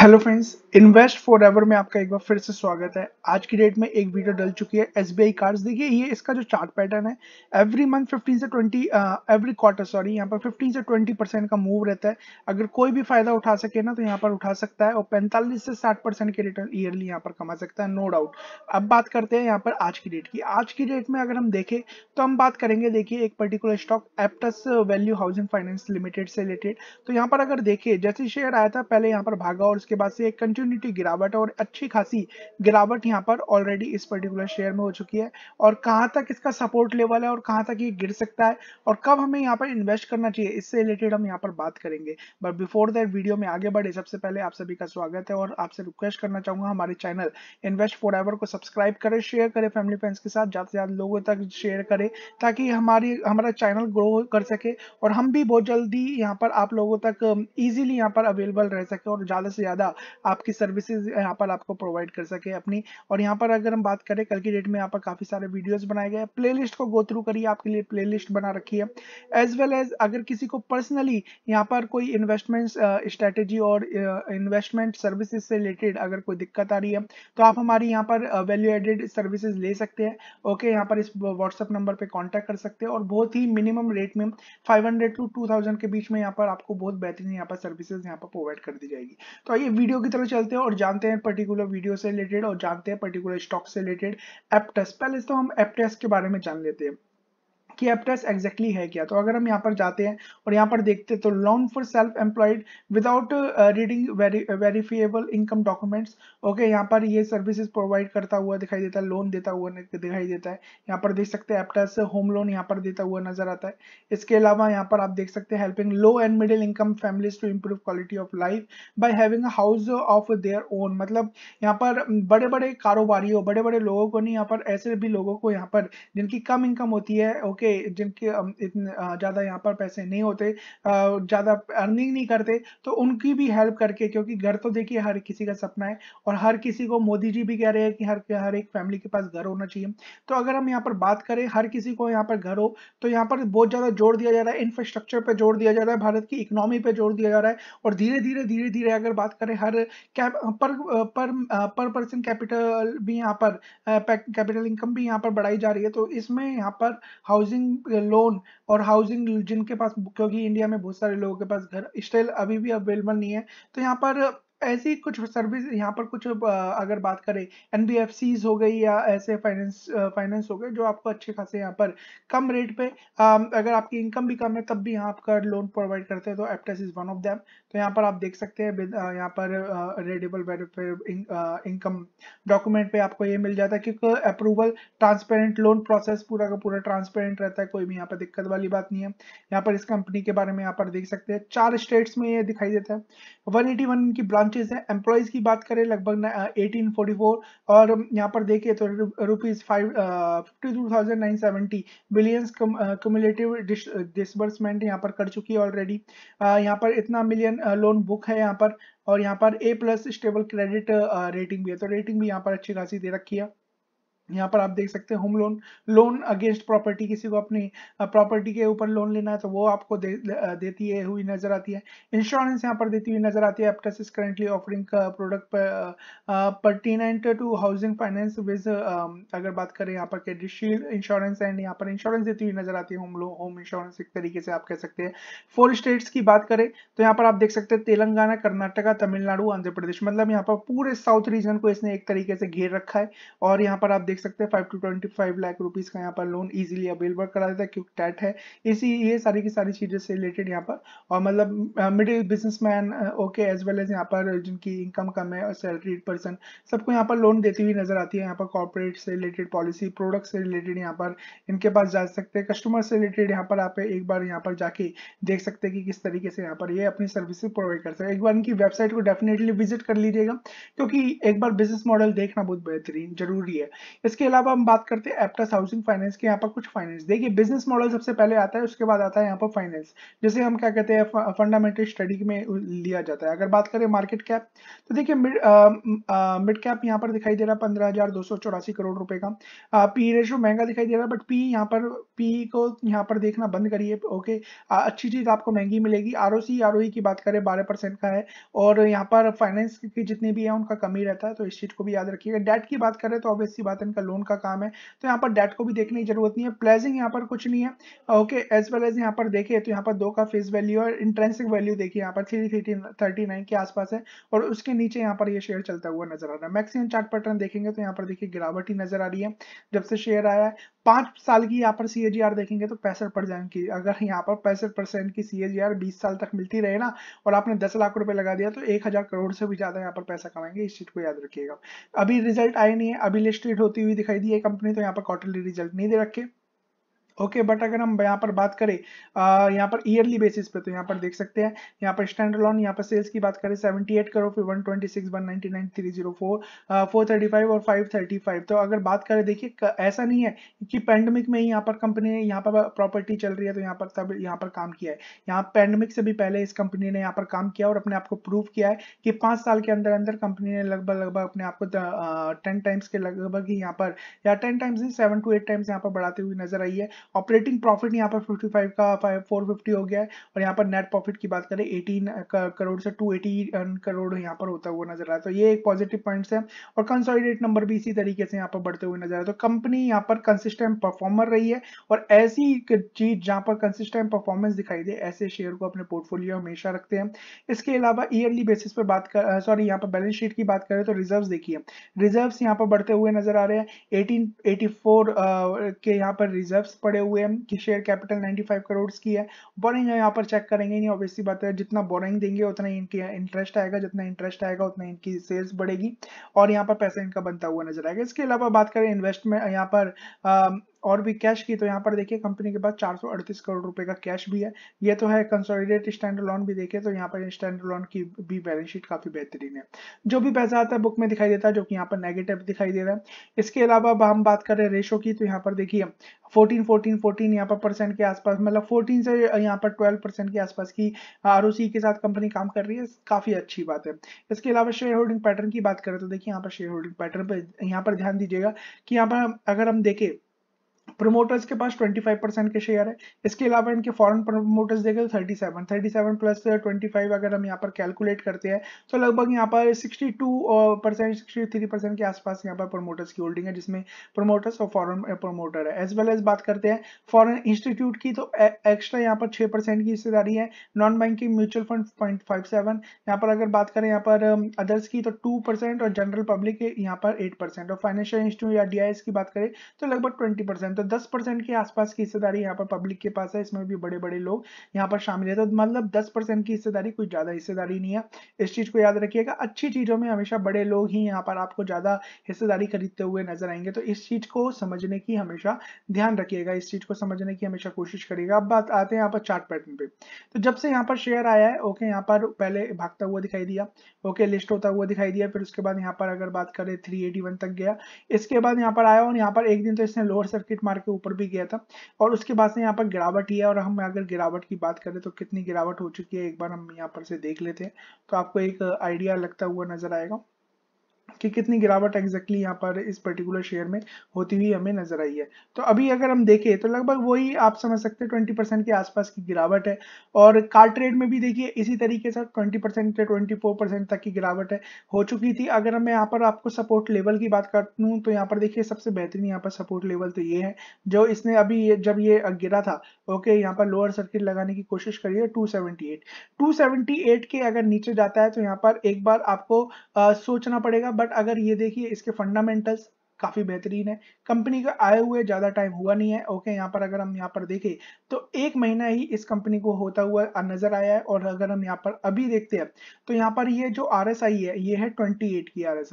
hello friends invest for ever में आपका एक बार फिर से स्वागत है आज की डेट में एक वीडियो डल चुकी है एस बी देखिए ये इसका जो चार्ट पैटर्न है एवरी मंथ 15 से 20 एवरी क्वार्टर सॉरी यहाँ पर 15 से 20 परसेंट का मूव रहता है अगर कोई भी फायदा उठा सके ना तो यहाँ पर उठा सकता है और 45 से 60 परसेंट के रिटर्न ईयरली यहाँ पर कमा सकता है नो डाउट अब बात करते हैं यहाँ पर आज की डेट की आज की डेट में अगर हम देखें तो हम बात करेंगे देखिए एक particular stock Aptus Value Housing Finance Limited से रिलेटेड तो यहाँ पर अगर देखिए जैसे शेयर आया था पहले यहाँ पर भागा और उसके बाद से एक कंटिन्यूटी गिरावट और अच्छी खासी गिरावट यहाँ पर ऑलरेडी इस पर्टिकुलर शेयर में हो चुकी है और कहाँ तक इसका सपोर्ट लेवल है और कहाँ तक ये गिर सकता है और कब हमें यहाँ पर इन्वेस्ट करना चाहिए इससे रिलेटेड हम यहाँ पर बात करेंगे बट बिफोर दैट वीडियो में आगे बढ़े सबसे पहले आप सभी का स्वागत है और आपसे रिक्वेस्ट करना चाहूंगा हमारे चैनल इन्वेस्ट फॉर को सब्सक्राइब करें शेयर करें फैमिली फ्रेंड्स के साथ ज्यादा से ज्यादा लोगों तक शेयर करें ताकि हमारी हमारा चैनल ग्रो कर सके और हम भी बहुत जल्दी यहाँ पर आप लोगों तक इजीली यहाँ पर अवेलेबल रह सके और ज्यादा से ज़्यादा आपकी सर्विसेज यहाँ पर आपको प्रोवाइड कर सके अपनी और यहाँ पर अगर हम बात करें कल की डेट में यहाँ पर काफ़ी सारे वीडियोज़ बनाए गए प्ले लिस्ट को गो थ्रू करिए आपके लिए प्ले लिस्ट बना रखी है एज वेल एज अगर किसी को पर्सनली यहाँ पर कोई इन्वेस्टमेंट स्ट्रेटेजी और इन्वेस्टमेंट सर्विसेज से रिलेटेड अगर कोई दिक्कत आ रही है तो आप हमारी यहाँ पर वैल्यू एडेड सर्विसेज ले सकते हैं ओके यहाँ पर इस व्हाट्सएप नंबर पर कॉन्टेक्ट कर सकते हैं और बहुत ही मिनिमम रेट में 500 टू 2000 के बीच में यहाँ पर आपको बहुत बेहतरीन यहाँ पर सर्विसेज यहाँ पर प्रोवाइड कर दी जाएगी तो आइए वीडियो की तरफ चलते हैं और जानते हैं पर्टिकुलर वीडियो से रिलेटेड और जानते हैं पर्टिकुलर स्टॉक से रिलेटेड एप टेस्ट पहले तो हम एप टेस्ट के बारे में जान लेते हैं कि एप्टस एग्जैक्टली है क्या तो अगर हम यहाँ पर जाते हैं और यहाँ पर देखते तो loan for self employed without reading verifiable income documents okay यहाँ पर ये सर्विसेज प्रोवाइड करता हुआ दिखाई देता है लोन देता हुआ दिखाई देता है यहाँ पर देख सकते हैं एप्टस होम लोन यहाँ पर देता हुआ नजर आता है इसके अलावा यहाँ पर आप देख सकते हैं helping low and middle income families to improve quality of life by having house of their own मतलब यहाँ पर बड़े बड़े कारोबारियों बड़े बड़े लोगों को नहीं यहाँ पर ऐसे भी लोगों को यहाँ पर जिनकी कम इनकम होती है ओके जिनके जिनके इतने ज़्यादा यहाँ पर पैसे नहीं होते ज़्यादा अर्निंग नहीं करते तो उनकी भी हेल्प करके क्योंकि घर तो देखिए हर किसी का सपना है और हर किसी को मोदी जी भी कह रहे हैं कि हर हर एक फैमिली के पास घर होना चाहिए तो अगर हम यहाँ पर बात करें हर किसी को यहाँ पर घर हो तो यहाँ पर बहुत ज़्यादा जोर दिया जा रहा है इंफ्रास्ट्रक्चर पर जोर दिया जा रहा है भारत की इकोनॉमी पर जोर दिया जा रहा है और धीरे धीरे धीरे धीरे अगर बात करें हर पर पर पर पर्सन कैपिटल भी यहाँ पर कैपिटल इनकम भी यहाँ पर बढ़ाई जा रही है तो इसमें यहाँ पर हाउसिंग हाउसिंग लोन और हाउसिंग जिनके पास क्योंकि इंडिया में बहुत सारे लोगों के पास घर स्टाइल अभी भी अवेलेबल नहीं है तो यहाँ पर ऐसी कुछ सर्विस यहाँ पर कुछ अगर बात करें एन हो गई या ऐसे फाइनेंस फाइनेंस हो गए जो आपको अच्छे खासे यहाँ पर कम रेट पे अगर आपकी इनकम भी कम है तब भी यहाँ आपका लोन प्रोवाइड करते हैं तो Aptus is one of them तो यहाँ पर आप देख सकते हैं यहाँ पर रेडेबल वेलफेयर इनकम डॉक्यूमेंट पे आपको ये मिल जाता है क्योंकि अप्रूवल ट्रांसपेरेंट लोन प्रोसेस पूरा का पूरा ट्रांसपेरेंट रहता है कोई भी यहाँ पर दिक्कत वाली बात नहीं है यहाँ पर इस कंपनी के बारे में यहाँ पर देख सकते हैं चार स्टेट्स में ये दिखाई देता है वन की ब्रांचेज है एम्प्लॉयज की बात करें लगभग फोर और यहाँ पर देखिए तो rupees five fifty billions cumulative disbursement यहाँ पर कर चुकी है ऑलरेडी यहाँ पर इतना मिलियन लोन बुक है यहाँ पर और यहाँ पर A plus stable credit rating भी है तो रेटिंग भी यहाँ पर अच्छी खासी दे रखी है यहाँ पर आप देख सकते हैं home loan loan against property किसी को अपनी प्रॉपर्टी के ऊपर लोन लेना है तो वो आपको दे, देती है हुई नजर आती है इंश्योरेंस यहाँ पर देती हुई नजर आती है Aptus is currently offering product pertinent to housing finance viz अगर बात करें यहाँ पर क्रेडिशील्ड इंश्योरेंस एंड यहाँ पर इंश्योरेंस देती हुई नजर आती है होम लोन होम इंश्योरेंस एक तरीके से आप कह सकते हैं फोर स्टेट्स की बात करें तो यहाँ पर आप देख सकते हैं तेलंगाना कर्नाटका तमिलनाडु आंध्र प्रदेश मतलब यहाँ पर पूरे साउथ रीजन को इसने एक तरीके से घेर रखा है और यहाँ पर आप देख सकते हैं 5 टू 25 लाख रुपीज का यहाँ पर लोन इजीली अवेलेबल करा देता है क्योंकि टैट है इसी ये सारी की सारी चीजें से रिलेटेड यहाँ पर और मतलब middle businessman okay as well as यहाँ पर जिनकी इनकम कम है और सैलरीड पर्सन सबको यहाँ पर लोन देती हुई नजर आती है यहाँ पर कॉर्पोरेट से रिलेटेड पॉलिसी प्रोडक्ट से रिलेटेड यहाँ पर इनके पास जा सकते हैं कस्टमर से रिलेटेड यहाँ पर आप एक बार यहाँ पर जाके देख सकते हैं कि किस तरीके से यहाँ पर ये अपनी सर्विस प्रोवाइड कर सकते हैं एक बार इनकी वेबसाइट को डेफिनेटली विजिट कर लीजिएगा क्योंकि एक बार बिजनेस मॉडल देखना बहुत बेहतरीन जरूरी है इसके अलावा हम बात करते हैं एप्टस हाउसिंग फाइनेंस के यहाँ पर कुछ फाइनेंस देखिए बिजनेस मॉडल सबसे पहले आता है उसके बाद आता है यहाँ पर फाइनेंस जैसे हम क्या कहते हैं फंडामेंटल स्टडी में लिया जाता है अगर बात करें मार्केट कैप तो देखिए मिड कैप यहाँ पर दिखाई दे रहा है पंद्रह करोड़ रुपए का पी रेशो महंगा दिखाई दे रहा है बट पी यहाँ पर पी को यहाँ पर देखना बंद करिए ओके अच्छी चीज आपको महंगी मिलेगी आर ओ e की बात करें बारह परसेंट का है और यहाँ पर फाइनेंस की जितनी भी है उनका कमी रहता है तो इस चीज को भी याद रखिएगा डेट की बात करें तो ऑब्वियसली बात है इनका लोन का काम है तो यहाँ पर डेट को भी देखने की जरूरत नहीं है प्लेजिंग यहाँ पर कुछ नहीं है ओके एज वेल एज यहाँ पर देखे तो यहाँ पर दो का फेस वैल्यू और इंट्रेंसिक वैल्यू देखिए यहाँ पर थ्री थर्टी के आसपास है और उसके नीचे यहाँ पर ये शेयर चलता हुआ नजर आ रहा है मैक्सिमम चार्ट पैटर्न देखेंगे तो यहाँ पर देखिए गिरावट ही नजर आ रही है जब से शेयर आया है पांच साल की यहाँ पर सी देखेंगे तो पैंसठ परसेंट की अगर यहाँ पर पैंसठ परसेंट की सी बीस साल तक मिलती रहे ना और आपने दस लाख रुपए लगा दिया तो एक हजार करोड़ से भी ज्यादा यहाँ पर पैसा कमाएंगे इस चीज को याद रखिएगा अभी रिजल्ट आए नहीं है अभी लिस्टेड होती हुई दिखाई दी है कंपनी तो यहाँ पर क्वार्टरली रिजल्ट नहीं दे रखे ओके okay, बट अगर हम यहाँ पर बात करें यहाँ पर ईयरली बेसिस पे तो यहाँ पर देख सकते हैं यहाँ पर स्टैंड लॉन यहाँ पर सेल्स की बात करें 78 करोड़ फिर 126 फोर थर्टी फाइव और 535 तो अगर बात करें देखिए ऐसा नहीं है कि पैंडमिक में ही यहाँ पर कंपनी ने यहाँ पर प्रॉपर्टी चल रही है तो यहाँ पर तब यहाँ पर काम किया है यहाँ पैंडमिक से भी पहले इस कंपनी ने यहाँ पर काम किया और अपने आप को प्रूव किया है कि पाँच साल के अंदर अंदर कंपनी ने लगभग लगभग अपने आप को टेन टाइम्स के लगभग ही यहाँ पर या टेन टाइम्स ही सेवन टू एट टाइम्स यहाँ पर बढ़ाती हुई नजर आई है ऑपरेटिंग प्रॉफिट यहाँ पर 55 का 450 हो गया है और यहाँ पर नेट प्रॉफिट की बात करें 18 uh, करोड़ से 280 uh, करोड़ यहाँ पर होता हुआ नजर आ रहा है तो ये एक पॉजिटिव पॉइंट्स है और कंसोलिडेट नंबर भी इसी तरीके से यहाँ पर बढ़ते हुए नजर आ आया तो कंपनी यहाँ पर कंसिस्टेंट परफॉर्मर रही है और ऐसी चीज जहाँ पर कंसिस्टेंट परफॉर्मेंस दिखाई दे ऐसे शेयर को अपने पोर्टफोलियो हमेशा रखते हैं इसके अलावा ईयरली बेसिस पर बात कर सॉरी uh, यहाँ पर बैलेंस शीट की बात करें तो रिजर्व देखिए रिजर्व यहाँ पर बढ़ते हुए नजर आ रहे हैं एटीन एटी के यहाँ पर रिजर्व बढ़े हुए हैं कि शेयर कैपिटल 95 करोड़ की है बोरिंग है यहाँ पर चेक करेंगे नहीं ऑब्वियसली बात है जितना बोरिंग देंगे उतना ही इनकी इंटरेस्ट आएगा जितना इंटरेस्ट आएगा उतना इनकी सेल्स बढ़ेगी और यहाँ पर पैसा इनका बनता हुआ नजर आएगा इसके अलावा बात करें इन्वेस्टमेंट यहाँ पर और भी कैश की तो यहाँ पर देखिए कंपनी के पास अड़तीस करोड़ रुपए का कैश भी है ये तो है कंसोलिडेट स्टैंड लोन भी देखिए तो यहाँ पर स्टैंड लोन की भी बैलेंस शीट काफी बेहतरीन है जो भी पैसा आता है बुक में दिखाई देता है जो कि यहाँ पर नेगेटिव दिखाई दे रहा है इसके अलावा अब हम बात कर रहे हैं रेशो की तो यहाँ पर देखिए 14 14 14 यहाँ पर परसेंट के आसपास मतलब 14 से यहाँ पर 12 परसेंट के आसपास की आर के साथ कंपनी काम कर रही है काफी अच्छी बात है इसके अलावा शेयर होल्डिंग पैटर्न की बात करें तो देखिए यहाँ पर शेयर होल्डिंग पैटर्न पर यहाँ पर ध्यान दीजिएगा कि यहाँ पर अगर हम देखें प्रमोटर्स के पास 25 परसेंट के शेयर है इसके अलावा इनके फॉरेन प्रमोटर्स देखें तो 37 37 प्लस 25 अगर हम यहाँ पर कैलकुलेट करते हैं तो लगभग यहाँ पर 62 परसेंट सिक्सटी परसेंट के आसपास यहाँ पर प्रमोटर्स की होल्डिंग है जिसमें प्रमोटर्स और फॉरेन प्रमोटर है एज वेल एज बात करते हैं फॉरन इंस्टीट्यूट की तो एक्स्ट्रा यहाँ पर छह की हिस्सेदारी है non banking mutual fund point यहाँ पर अगर बात करें यहाँ पर अदर्स की तो टू और जनरल पब्लिक यहाँ पर एट और फाइनेंशियल इंस्टीट्यूट या डी की बात करें तो लगभग ट्वेंटी तो दस परसेंट के आसपास की हिस्सेदारी यहाँ पर पब्लिक के पास है इसमें भी बड़े बड़े लोग यहाँ पर शामिल है तो मतलब दस परसेंट की हिस्सेदारी कोई ज्यादा हिस्सेदारी नहीं है इस चीज को याद रखिएगा अच्छी चीजों में हमेशा बड़े लोग ही यहाँ पर आपको ज्यादा हिस्सेदारी खरीदते हुए नजर आएंगे तो इस चीज को समझने की हमेशा ध्यान रखिएगा इस चीज को समझने की हमेशा कोशिश करिएगा अब बात आते हैं यहाँ पर चार्ट पैटर्न पे तो जब से यहाँ पर शेयर आया है ओके यहाँ पर पहले भागता हुआ दिखाई दिया ओके लिस्ट होता हुआ दिखाई दिया फिर उसके बाद यहाँ पर अगर बात करें थ्री तक गया इसके बाद यहाँ पर आया और यहाँ पर एक दिन तो इसने लोअर सर्किट मार मार के ऊपर भी गया था और उसके बाद से यहाँ पर गिरावट ही है और हम अगर गिरावट की बात करें तो कितनी गिरावट हो चुकी है एक बार हम यहाँ पर से देख लेते हैं तो आपको एक आइडिया लगता हुआ नजर आएगा कि कितनी गिरावट एग्जैक्टली यहाँ पर इस पर्टिकुलर शेयर में होती हुई हमें नजर आई है तो अभी अगर हम देखें तो लगभग वही आप समझ सकते हैं ट्वेंटी परसेंट के आसपास की गिरावट है और कार ट्रेड में भी देखिए इसी तरीके से 20% से 24% तक की गिरावट है हो चुकी थी अगर मैं यहाँ पर आपको सपोर्ट लेवल की बात करूँ तो यहाँ पर देखिए सबसे बेहतरीन यहाँ पर सपोर्ट लेवल तो ये है जो इसने अभी ये जब ये गिरा था ओके यहाँ पर लोअर सर्किट लगाने की कोशिश करिए टू सेवेंटी के अगर नीचे जाता है तो यहाँ पर एक बार आपको सोचना पड़ेगा बट अगर ये देखिए इसके फंडामेंटल्स काफ़ी बेहतरीन है कंपनी का आए हुए ज़्यादा टाइम हुआ नहीं है ओके यहाँ पर अगर हम यहाँ पर देखें तो एक महीना ही इस कंपनी को होता हुआ नज़र आया है और अगर हम यहाँ पर अभी देखते हैं तो यहाँ पर ये जो आर है ये है 28 की आर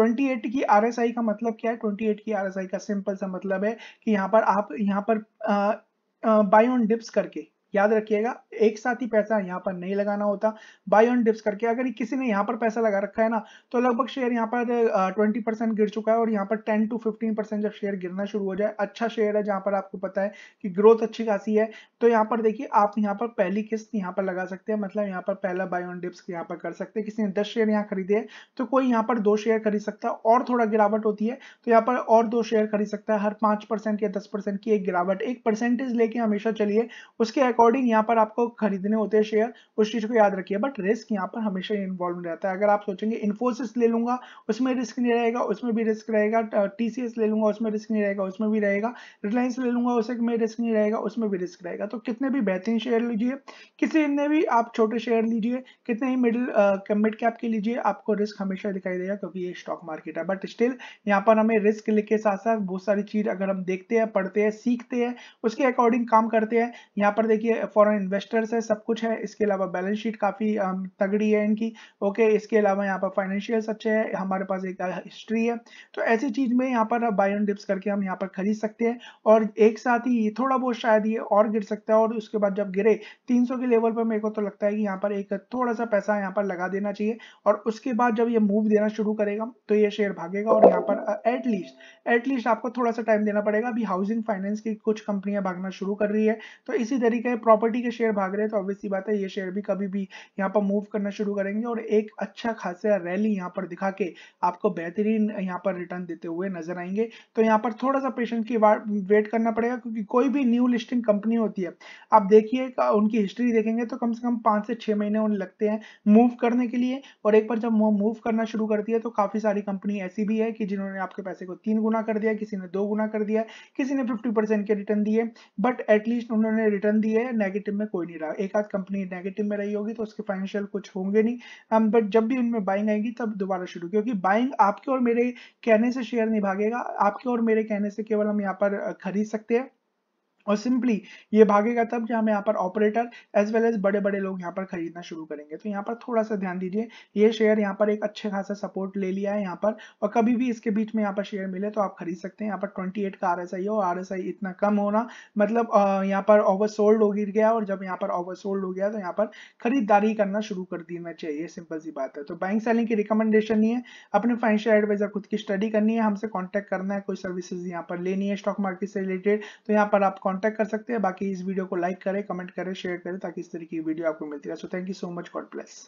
28 की आर का मतलब क्या है 28 की आर का सिंपल सा मतलब है कि यहाँ पर आप यहाँ पर आ, बाई ऑन डिप्स करके याद रखिएगा एक साथ ही पैसा यहाँ पर नहीं लगाना होता बाय ऑन डिप्स करके अगर किसी ने यहाँ पर पैसा लगा रखा है ना तो लगभग शेयर यहाँ पर ट्वेंटी परसेंट गिर चुका है और यहाँ पर टेन टू फिफ्टीन परसेंट जब शेयर गिरना शुरू हो जाए अच्छा शेयर है जहाँ पर आपको पता है कि ग्रोथ अच्छी खासी है तो यहाँ पर देखिए आप यहाँ पर पहली किस्त यहाँ पर लगा सकते हैं मतलब यहाँ पर पहला बाय ऑन डिप्स यहाँ पर कर सकते हैं किसी ने दस शेयर यहाँ खरीदे हैं तो कोई यहाँ पर दो शेयर खरीद सकता है और थोड़ा गिरावट होती है तो यहाँ पर और दो शेयर खरीद सकता है हर पांच या दस की एक गिरावट एक परसेंटेज लेके हमेशा चलिए उसके अकॉर्डिंग अकॉर्डिंग यहाँ पर आपको खरीदने होते हैं शेयर उस चीज को याद रखिए बट रिस्क यहाँ पर हमेशा इन्वॉल्व रहता है अगर आप सोचेंगे इन्फोसिस ले लूंगा उसमें रिस्क नहीं रहेगा उसमें भी रिस्क रहेगा टीसीएस ले लूंगा उसमें रिस्क नहीं रहेगा उसमें भी रहेगा रिलायंस ले लूंगा उसमें रिस्क नहीं रहेगा उसमें भी रिस्क रहेगा तो कितने भी बेहतरीन शेयर लीजिए किसी ने भी आप छोटे शेयर लीजिए कितने ही मिडिल मिड कैप के लीजिए आपको रिस्क हमेशा दिखाई देगा क्योंकि ये स्टॉक मार्केट है बट स्टिल यहाँ पर हमें रिस्क के साथ साथ बहुत सारी चीज अगर हम देखते हैं पढ़ते हैं सीखते हैं उसके अकॉर्डिंग काम करते हैं यहाँ पर देखिए ओके इन्वेस्टर्स है सब कुछ है इसके अलावा बैलेंस शीट काफ़ी तगड़ी है इनकी ओके इसके अलावा यहाँ पर फाइनेंशियल्स अच्छे हैं हमारे पास एक हिस्ट्री है तो ऐसी चीज़ में यहाँ पर बाय एंड डिप्स करके हम यहाँ पर खरीद सकते हैं और एक साथ ही थोड़ा बहुत शायद ये और गिर सकता है और उसके बाद जब गिरे तीन के लेवल पर मेरे को तो लगता है कि यहाँ पर एक थोड़ा सा पैसा यहाँ पर लगा देना चाहिए और उसके बाद जब ये मूव देना शुरू करेगा तो ये शेयर भागेगा और यहाँ पर एटलीस्ट एटलीस्ट आपको थोड़ा सा टाइम देना पड़ेगा अभी हाउसिंग फाइनेंस की कुछ कंपनियां भागना शुरू कर रही है तो इसी तरीके प्रॉपर्टी के शेयर भाग रहे तो ऑब्वियसली बात है ये शेयर भी कभी भी यहाँ पर मूव करना शुरू करेंगे और एक अच्छा खासा रैली यहाँ पर दिखा के आपको बेहतरीन यहाँ पर रिटर्न देते हुए नजर आएंगे तो यहाँ पर थोड़ा सा पेशेंस की वेट करना पड़ेगा क्योंकि कोई भी न्यू लिस्टिंग कंपनी होती है आप देखिए उनकी हिस्ट्री देखेंगे तो कम से कम पाँच से छः महीने उन्हें लगते हैं मूव करने के लिए और एक बार जब मूव करना शुरू करती है तो काफ़ी सारी कंपनी ऐसी भी है कि जिन्होंने आपके पैसे को तीन गुना कर दिया किसी ने दो गुना कर दिया किसी ने फिफ्टी परसेंट के रिटर्न दिए बट एटलीस्ट उन्होंने रिटर्न दिए है नेगेटिव में कोई नहीं रहा एक आध कंपनी नेगेटिव में रही होगी तो उसके फाइनेंशियल कुछ होंगे नहीं बट जब भी उनमें बाइंग आएगी तब दोबारा शुरू क्योंकि बाइंग आपके और मेरे कहने से शेयर नहीं भागेगा आपके और मेरे कहने से केवल हम यहाँ पर खरीद सकते हैं और सिंपली ये भागेगा तब हम यहाँ पर ऑपरेटर एज वेल एज बड़े बड़े लोग यहाँ पर खरीदना शुरू करेंगे तो यहाँ पर थोड़ा सा ध्यान दीजिए ये शेयर यहाँ पर एक अच्छे खासा सपोर्ट ले लिया है यहाँ पर और कभी भी इसके बीच में यहाँ पर शेयर मिले तो आप खरीद सकते हैं यहाँ पर 28 का आरएसआई और आरएसआई इतना कम होना मतलब यहाँ पर ओवर सोल्ड हो गया और जब यहाँ पर ओवर सोल्ड हो गया तो यहाँ पर खरीदारी करना शुरू कर देना चाहिए सिंपल सी बात है तो बैंक सेलिंग की रिकमेंडेशन नहीं है अपने फाइनेंशियल एडवाइजर खुद की स्टडी करनी है हमसे कॉन्टेक्ट करना है कोई सर्विसेज यहाँ पर लेनी है स्टॉक मार्केट से रिलेटेड तो यहाँ पर आप कॉन्टैक्ट कर सकते हैं बाकी इस वीडियो को लाइक करें कमेंट करें शेयर करें ताकि इस तरीके की वीडियो आपको मिलती रहे so thank you so much God bless